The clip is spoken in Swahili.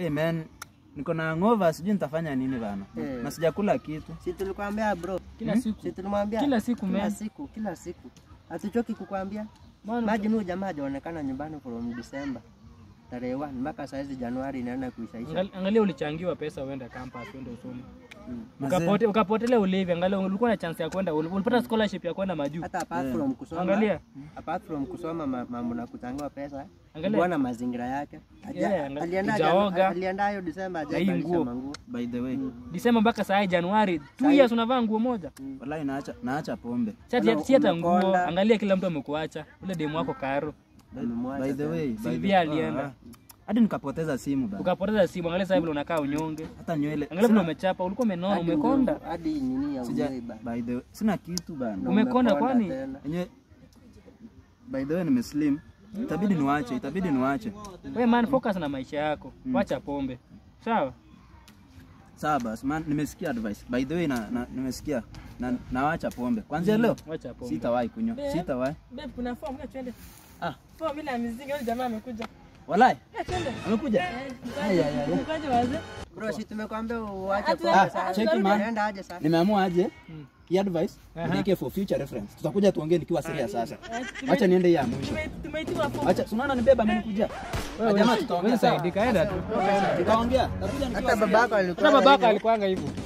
hey man, niko na ngova, sijui nitafanya nini bana Hey. Eh. na sijakula kitu. Si tulikwambia bro, kila hmm? siku si tulimwambia kila siku man. kila siku kila siku, hatuchoki kukwambia maji. ni jamaa hajaonekana nyumbani from December tarehe 1 mpaka saa hizi Januari inaenda kuishaisha. Angalia, ulichangiwa pesa uende campus uende usome mm. ukapote ukapotele ulevi. Angalia, ulikuwa na chance ya kwenda, ulipata mm. scholarship ya kwenda majuu. Hata apart from kusoma, angalia, apart from kusoma mambo na kuchangiwa pesa, angalia Bwana mazingira yake. Alienda alienda hiyo December, hajabadilisha nguo. By the way, mm. December mpaka saa hii Januari Tu hiyo unavaa nguo moja. Wallahi naacha naacha pombe, si hata nguo. Angalia, kila mtu amekuacha, ule demu wako karo By the way, by the alienda ah, ah. hadi nikapoteza simu bana. Ukapoteza simu, angalia sasa vile unakaa unyonge. Hata nywele. Angalia vile umechapa, ulikuwa umenona, umekonda. Hadi nini ya unyonge bana. By the way, sina kitu bana. Umekonda kwani? Yenyewe By the way, nimeslim. Itabidi niwache, itabidi niwache. Wewe man, focus na maisha yako. Mm. Wacha pombe. Sawa? Sawa basi man, nimesikia advice. By the way, na, na nimesikia na nawacha pombe. Kwanza hmm, leo wacha pombe. Sitawahi kunywa. Sitawahi. Babe, kuna form, tuende. Ah. Poa, mimi amekuja. Ah, Nimeamua aje. Hmm. Hii advice niweke for future reference. Tutakuja tuongee nikiwa serious sasa. Eh, Acha niende ya mwisho. Acha, unaona nibeba eh. mimi kuja. Ah, jamaa tutaongea Tutaongea. Hata babako alikuwa hivyo.